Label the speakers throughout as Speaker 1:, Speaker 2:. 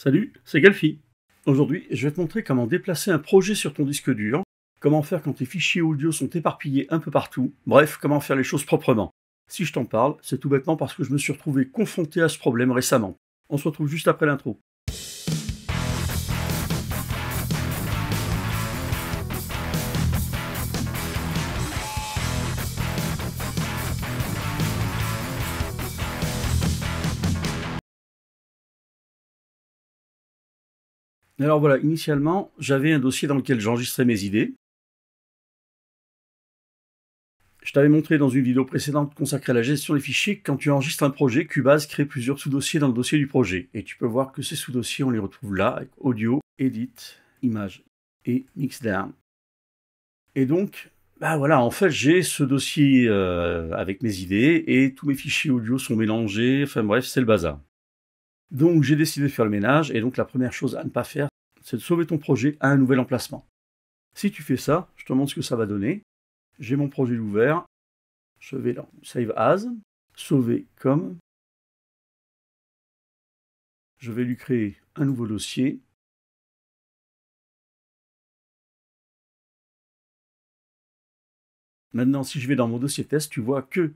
Speaker 1: Salut, c'est Galfi. Aujourd'hui, je vais te montrer comment déplacer un projet sur ton disque dur, comment faire quand tes fichiers audio sont éparpillés un peu partout, bref, comment faire les choses proprement. Si je t'en parle, c'est tout bêtement parce que je me suis retrouvé confronté à ce problème récemment. On se retrouve juste après l'intro.
Speaker 2: Alors voilà, initialement, j'avais un dossier dans lequel j'enregistrais mes idées. Je t'avais montré dans une vidéo précédente
Speaker 1: consacrée à la gestion des fichiers, quand tu enregistres un projet, Cubase crée plusieurs sous-dossiers dans le dossier du projet. Et tu peux voir que ces sous-dossiers, on les retrouve là, avec audio, edit, image et mixdown. Et donc, bah voilà, en fait, j'ai ce dossier euh, avec mes idées et tous mes fichiers audio sont mélangés. Enfin bref, c'est le bazar. Donc j'ai décidé de faire le ménage, et donc la première chose à ne pas faire, c'est de sauver ton projet à un nouvel emplacement.
Speaker 2: Si tu fais ça, je te montre ce que ça va donner. J'ai mon projet ouvert, je vais dans Save As, sauver comme. Je vais lui créer un nouveau dossier. Maintenant, si je vais dans mon dossier test, tu vois que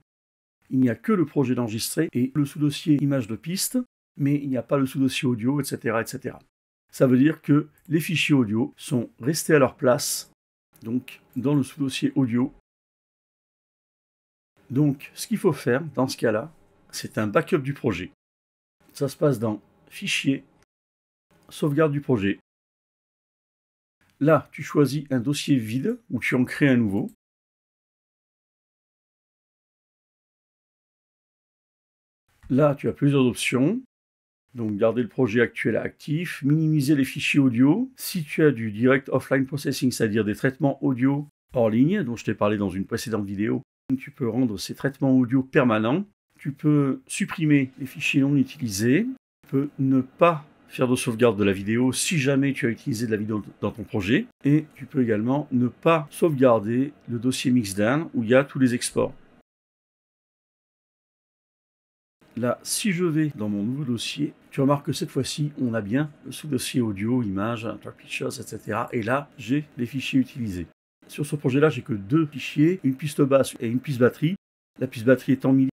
Speaker 1: il n'y a que le projet d'enregistrer et le sous-dossier image de piste mais il n'y a pas le sous-dossier audio, etc., etc. Ça veut dire que les fichiers audio sont restés à leur place, donc dans le sous-dossier audio. Donc, ce qu'il faut faire dans ce cas-là, c'est un backup du projet. Ça se passe dans
Speaker 2: Fichier, sauvegarde du projet. Là, tu choisis un dossier vide ou tu en crées un nouveau. Là, tu as plusieurs options. Donc garder le
Speaker 1: projet actuel actif, minimiser les fichiers audio. Si tu as du direct offline processing, c'est-à-dire des traitements audio hors ligne, dont je t'ai parlé dans une précédente vidéo, tu peux rendre ces traitements audio permanents. Tu peux supprimer les fichiers non utilisés. Tu peux ne pas faire de sauvegarde de la vidéo si jamais tu as utilisé de la vidéo dans ton projet. Et tu peux également ne pas sauvegarder le dossier Mixdown où il y a tous les exports. Là, si je vais dans mon nouveau dossier, tu remarques que cette fois-ci, on a bien le sous-dossier audio, images, pictures, etc. Et là, j'ai les fichiers utilisés. Sur ce projet-là, j'ai que deux fichiers, une piste basse et une piste batterie. La piste batterie est en MIDI.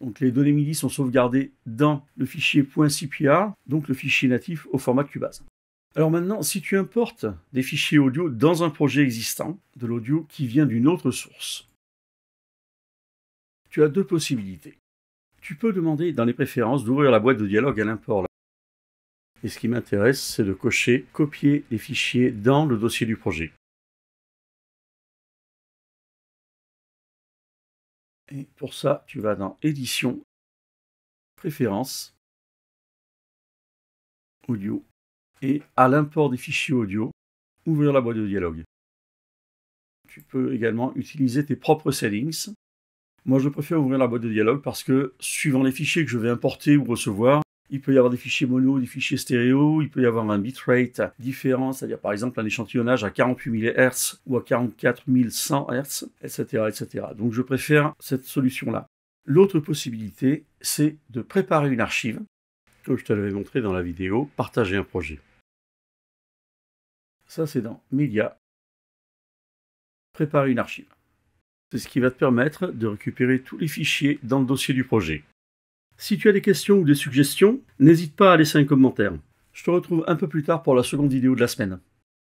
Speaker 1: Donc les données MIDI sont sauvegardées dans le fichier .cpr, donc le fichier natif au format Cubase. Alors maintenant, si tu importes des fichiers audio dans un projet existant, de l'audio qui vient d'une autre source, tu as deux possibilités. Tu peux demander dans les préférences d'ouvrir la boîte de dialogue à l'import.
Speaker 2: Et ce qui m'intéresse, c'est de cocher copier les fichiers dans le dossier du projet. Et pour ça, tu vas dans Édition, Préférences, Audio, et à l'import des fichiers audio, ouvrir la boîte de dialogue.
Speaker 1: Tu peux également utiliser tes propres settings moi, je préfère ouvrir la boîte de dialogue parce que, suivant les fichiers que je vais importer ou recevoir, il peut y avoir des fichiers mono, des fichiers stéréo, il peut y avoir un bitrate différent, c'est-à-dire par exemple un échantillonnage à 48 000 Hz ou à 44 100 Hz, etc., etc. Donc je préfère cette solution-là. L'autre possibilité, c'est de préparer une archive, comme je te l'avais montré dans la
Speaker 2: vidéo, partager un projet. Ça, c'est dans Media, préparer une archive. C'est ce qui va te permettre de récupérer tous les
Speaker 1: fichiers dans le dossier du projet. Si tu as des questions ou des suggestions, n'hésite pas à laisser un commentaire. Je te retrouve un peu plus tard pour la seconde vidéo de la semaine.